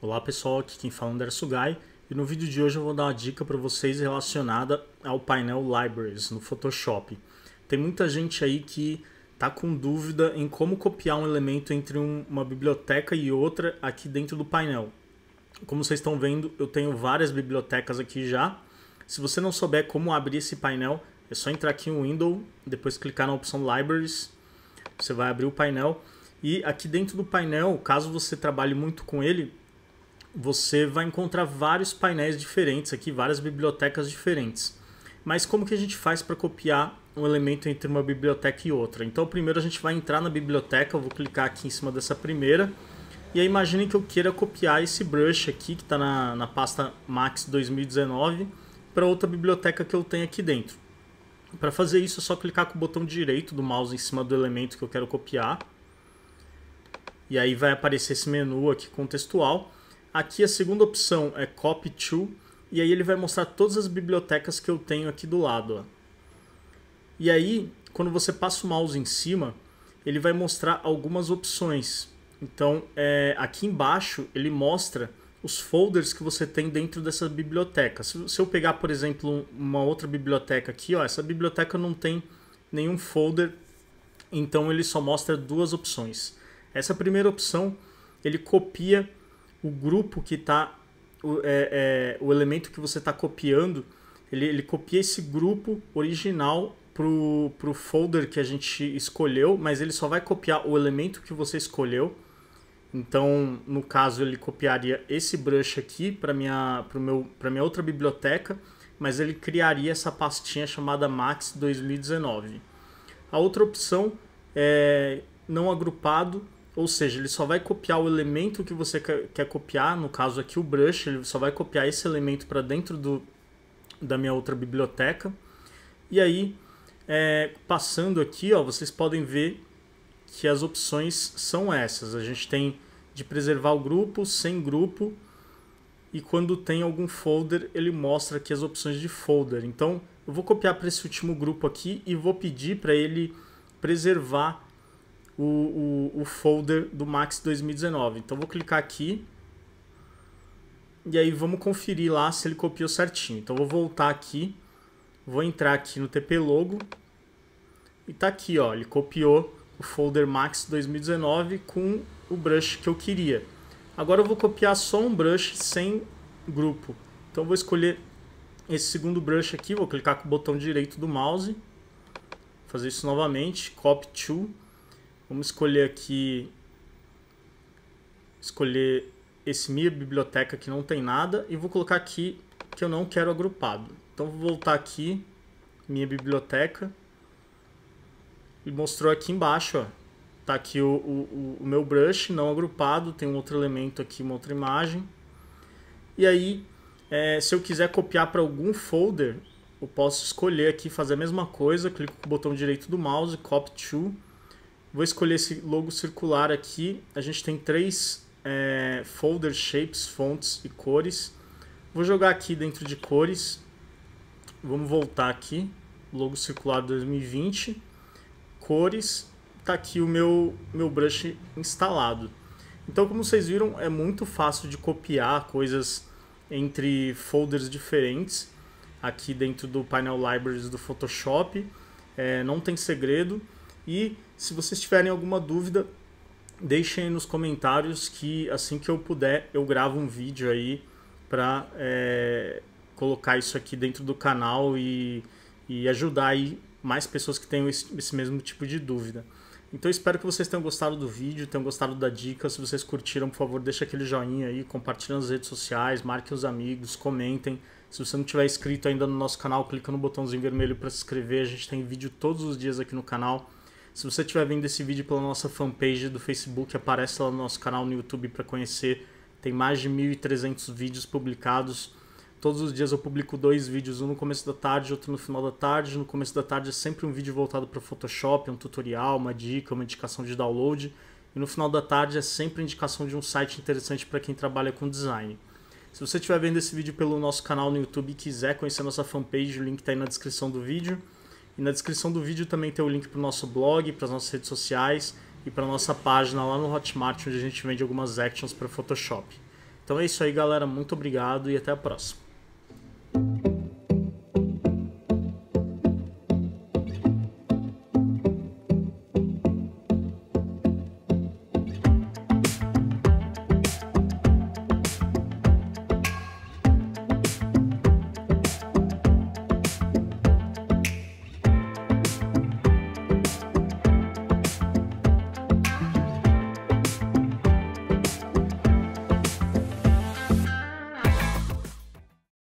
Olá pessoal, aqui quem fala é André Sugai e no vídeo de hoje eu vou dar uma dica para vocês relacionada ao painel Libraries no Photoshop. Tem muita gente aí que está com dúvida em como copiar um elemento entre um, uma biblioteca e outra aqui dentro do painel. Como vocês estão vendo, eu tenho várias bibliotecas aqui já. Se você não souber como abrir esse painel, é só entrar aqui no Window, depois clicar na opção Libraries, você vai abrir o painel. E aqui dentro do painel, caso você trabalhe muito com ele, você vai encontrar vários painéis diferentes aqui, várias bibliotecas diferentes. Mas como que a gente faz para copiar um elemento entre uma biblioteca e outra? Então primeiro a gente vai entrar na biblioteca, eu vou clicar aqui em cima dessa primeira. E aí imagine que eu queira copiar esse brush aqui, que está na, na pasta Max 2019, para outra biblioteca que eu tenho aqui dentro. Para fazer isso é só clicar com o botão direito do mouse em cima do elemento que eu quero copiar. E aí vai aparecer esse menu aqui contextual. Aqui a segunda opção é copy to, e aí ele vai mostrar todas as bibliotecas que eu tenho aqui do lado. Ó. E aí, quando você passa o mouse em cima, ele vai mostrar algumas opções. Então, é, aqui embaixo ele mostra os folders que você tem dentro dessa biblioteca. Se, se eu pegar, por exemplo, uma outra biblioteca aqui, ó, essa biblioteca não tem nenhum folder, então ele só mostra duas opções. Essa primeira opção, ele copia o grupo que está. O, é, é, o elemento que você está copiando, ele, ele copia esse grupo original pro, pro folder que a gente escolheu, mas ele só vai copiar o elemento que você escolheu. Então, no caso, ele copiaria esse brush aqui para minha, pro meu, minha outra biblioteca, mas ele criaria essa pastinha chamada Max 2019. A outra opção é não agrupado, ou seja, ele só vai copiar o elemento que você quer, quer copiar, no caso aqui o brush, ele só vai copiar esse elemento para dentro do, da minha outra biblioteca. E aí, é, passando aqui, ó, vocês podem ver que as opções são essas. A gente tem de preservar o grupo, sem grupo, e quando tem algum folder, ele mostra aqui as opções de folder. Então, eu vou copiar para esse último grupo aqui e vou pedir para ele preservar o, o, o folder do Max 2019. Então vou clicar aqui. E aí vamos conferir lá se ele copiou certinho. Então vou voltar aqui, vou entrar aqui no TP Logo. E tá aqui, ó, ele copiou o folder Max 2019 com o brush que eu queria. Agora eu vou copiar só um brush sem grupo. Então vou escolher esse segundo brush aqui, vou clicar com o botão direito do mouse. Fazer isso novamente, copy to Vamos escolher aqui, escolher esse minha biblioteca que não tem nada e vou colocar aqui que eu não quero agrupado. Então vou voltar aqui, minha biblioteca, e mostrou aqui embaixo, ó. Tá aqui o, o, o meu brush não agrupado, tem um outro elemento aqui, uma outra imagem. E aí, é, se eu quiser copiar para algum folder, eu posso escolher aqui, fazer a mesma coisa, clico com o botão direito do mouse, copy to, Vou escolher esse logo circular aqui. A gente tem três é, folder shapes, fontes e cores. Vou jogar aqui dentro de cores. Vamos voltar aqui. Logo circular 2020. Cores. Está aqui o meu, meu brush instalado. Então, como vocês viram, é muito fácil de copiar coisas entre folders diferentes aqui dentro do painel libraries do Photoshop. É, não tem segredo. E se vocês tiverem alguma dúvida, deixem aí nos comentários que assim que eu puder, eu gravo um vídeo aí para é, colocar isso aqui dentro do canal e, e ajudar aí mais pessoas que tenham esse, esse mesmo tipo de dúvida. Então espero que vocês tenham gostado do vídeo, tenham gostado da dica. Se vocês curtiram, por favor, deixa aquele joinha aí, compartilhem nas redes sociais, marquem os amigos, comentem. Se você não tiver inscrito ainda no nosso canal, clica no botãozinho vermelho para se inscrever. A gente tem vídeo todos os dias aqui no canal. Se você estiver vendo esse vídeo pela nossa fanpage do Facebook, aparece lá no nosso canal no YouTube para conhecer. Tem mais de 1.300 vídeos publicados. Todos os dias eu publico dois vídeos, um no começo da tarde, outro no final da tarde. No começo da tarde é sempre um vídeo voltado para Photoshop, um tutorial, uma dica, uma indicação de download. E no final da tarde é sempre indicação de um site interessante para quem trabalha com design. Se você estiver vendo esse vídeo pelo nosso canal no YouTube e quiser conhecer nossa fanpage, o link está aí na descrição do vídeo. E na descrição do vídeo também tem o link para o nosso blog, para as nossas redes sociais e para a nossa página lá no Hotmart, onde a gente vende algumas actions para Photoshop. Então é isso aí, galera. Muito obrigado e até a próxima.